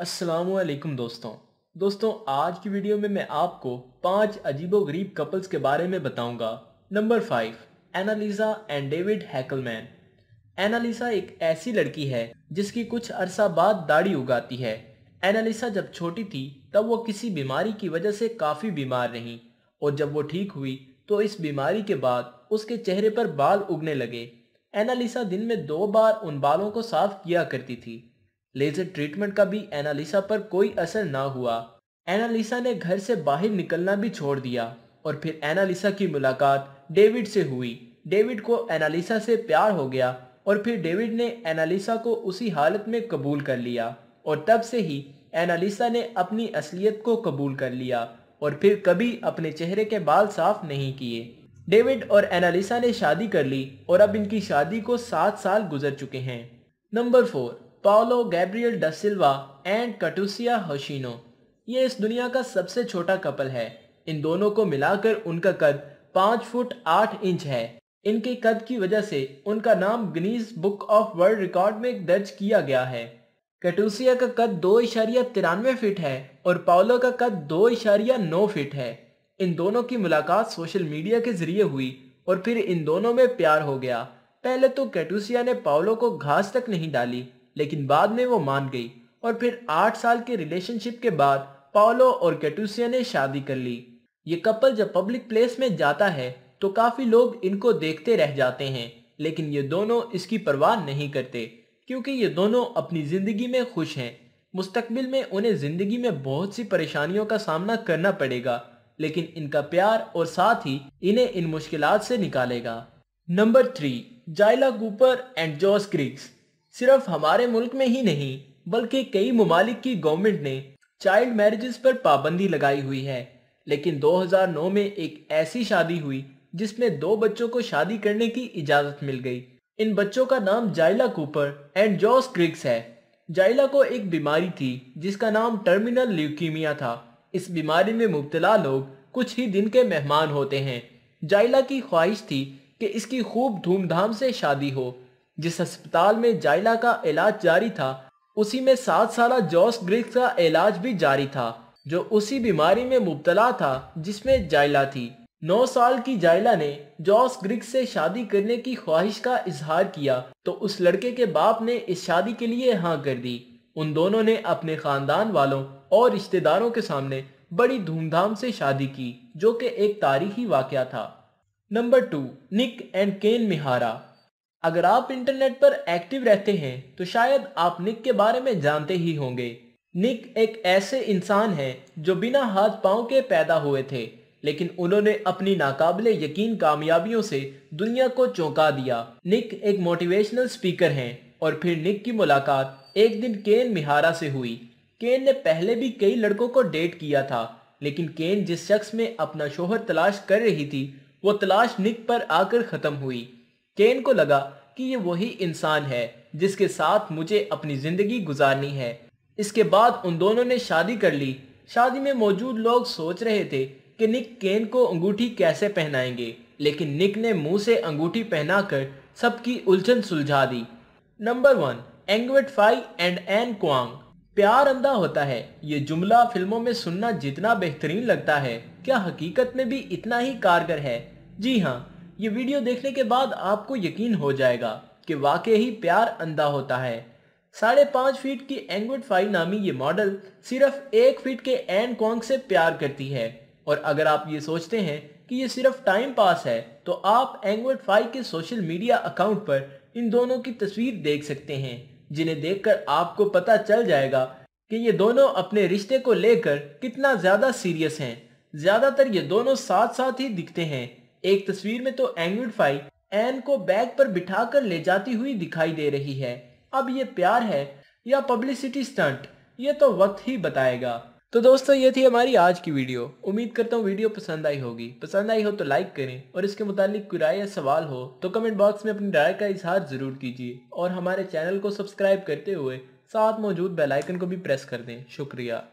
असलकुम दोस्तों दोस्तों आज की वीडियो में मैं आपको पांच गरीब कपल्स के बारे में बताऊंगा number five Annalisa and David Hackleman Annalisa एक ऐसी लड़की है जिसकी कुछ अरसा बाद दाढ़ी उगाती है एनालिसा जब छोटी थी तब वो किसी बीमारी की वजह से काफ़ी बीमार रही और जब वो ठीक हुई तो इस बीमारी के बाद उसके चेहरे पर बाल उगने लगे एनालिसा दिन में दो बार उन बालों को साफ किया करती थी लेजर ट्रीटमेंट का भी एनालिसा पर कोई असर ना हुआ एनालिसा ने घर से बाहर निकलना भी छोड़ दिया और फिर एनालिसा की मुलाकात डेविड से हुई डेविड को एनालिसा से प्यार हो गया और फिर डेविड ने एनालिसा को उसी हालत में कबूल कर लिया और तब से ही एनालिसा ने अपनी असलियत को कबूल कर लिया और फिर कभी अपने चेहरे के बाल साफ नहीं किए डेविड और एनालिसा ने शादी कर ली और अब इनकी शादी को सात साल गुजर चुके हैं number four Paolo Gabriel da Silva and Katyucia Hoshino ये इस दुनिया का सबसे छोटा कपल है इन दोनों को मिलाकर उनका कद पाँच फुट आठ इंच है इनके कद की वजह से उनका नाम Guinness book of world record में दर्ज किया गया है कटूसिया का कद दो इशारिया तिरानवे फिट है और पाओलो का कद दो इशारिया नौ फिट है इन दोनों की मुलाकात सोशल मीडिया के जरिए हुई और फिर इन दोनों में प्यार हो गया पहले तो कैटूसिया ने पाओलो को घास तक नहीं डाली लेकिन बाद में वो मान गई और फिर आठ साल के रिलेशनशिप के बाद पाओलो और कैटूसिया ने शादी कर ली ये कपल जब पब्लिक प्लेस में जाता है तो काफी लोग इनको देखते रह जाते हैं लेकिन ये दोनों इसकी परवाह नहीं करते क्योंकि ये दोनों अपनी जिंदगी में खुश हैं मुस्तकबिल में उन्हें जिंदगी में बहुत सी परेशानियों का सामना करना पड़ेगा लेकिन इनका प्यार और साथ ही इन्हें इन मुश्किल से निकालेगा number three Zayla Cooper and Jos Cricks सिर्फ हमारे मुल्क में ही नहीं बल्कि कई ममालिक की गवर्नमेंट ने चाइल्ड मैरिजेस पर पाबंदी लगाई हुई है लेकिन 2009 में एक ऐसी शादी हुई जिसमें दो बच्चों को शादी करने की इजाजत मिल गई इन बच्चों का नाम जाइला कूपर एंड जॉस क्रिक्स है जाइला को एक बीमारी थी जिसका नाम टर्मिनल ल्यूकीमिया था इस बीमारी में मुबतला लोग कुछ ही दिन के मेहमान होते हैं जाइला की ख्वाहिश थी कि इसकी खूब धूमधाम से शादी हो जिस अस्पताल में जाइला का इलाज जारी था उसी में सात साल जॉस ग्रिक्स का इलाज भी जारी था जो उसी बीमारी में मुबतला था जिसमें जाइला थी नौ साल की जाइला ने जॉस ग्रिक्स से शादी करने की ख्वाहिश का इजहार किया तो उस लड़के के बाप ने इस शादी के लिए हाँ कर दी उन दोनों ने अपने खानदान वालों और रिश्तेदारों के सामने बड़ी धूमधाम से शादी की जो कि एक तारीखी वाक़ था number two Nick and Ken Mihara अगर आप इंटरनेट पर एक्टिव रहते हैं तो शायद आप निक के बारे में जानते ही होंगे निक एक ऐसे इंसान हैं जो बिना हाथ पांव के पैदा हुए थे लेकिन उन्होंने अपनी नाकाबले यकीन कामयाबियों से दुनिया को चौंका दिया निक एक मोटिवेशनल स्पीकर हैं और फिर निक की मुलाकात एक दिन केन मिहारा से हुई केन ने पहले भी कई लड़कों को डेट किया था लेकिन केन जिस शख्स में अपना शोहर तलाश कर रही थी वो तलाश निक पर आकर ख़त्म हुई केन को लगा कि ये वही इंसान है जिसके साथ मुझे अपनी जिंदगी गुजारनी है इसके बाद उन दोनों ने शादी कर ली शादी में मौजूद लोग सोच रहे थे कि निक केन को अंगूठी कैसे पहनाएंगे लेकिन निक ने मुंह से अंगूठी पहनाकर सबकी उलझन सुलझा दी नंबर वन एंगवेट फाई एंड एन क्वांग प्यार अंधा होता है ये जुमला फिल्मों में सुनना जितना बेहतरीन लगता है क्या हकीकत में भी इतना ही कारगर है जी हाँ ये वीडियो देखने के बाद आपको यकीन हो जाएगा कि वाकई ही प्यार अंधा होता है साढ़े पाँच फीट की एंगवुड फाइव नामी ये मॉडल सिर्फ एक फीट के एन कॉन्ग से प्यार करती है और अगर आप ये सोचते हैं कि ये सिर्फ टाइम पास है तो आप एंगवुड फाइव के सोशल मीडिया अकाउंट पर इन दोनों की तस्वीर देख सकते हैं जिन्हें देखकर आपको पता चल जाएगा कि ये दोनों अपने रिश्ते को लेकर कितना ज़्यादा सीरियस हैं ज़्यादातर ये दोनों साथ साथ ही दिखते हैं एक तस्वीर में तो एंगुड फाई एन को बैग पर बिठाकर ले जाती हुई दिखाई दे रही है अब ये प्यार है या पब्लिसिटी स्टंट ये तो वक्त ही बताएगा तो दोस्तों ये थी हमारी आज की वीडियो उम्मीद करता हूँ वीडियो पसंद आई होगी पसंद आई हो तो लाइक करें और इसके मुतालिक कोई राय या सवाल हो तो कमेंट बॉक्स में अपनी राय का इजहार ज़रूर कीजिए और हमारे चैनल को सब्सक्राइब करते हुए साथ मौजूद बेल आइकन को भी प्रेस कर दें शुक्रिया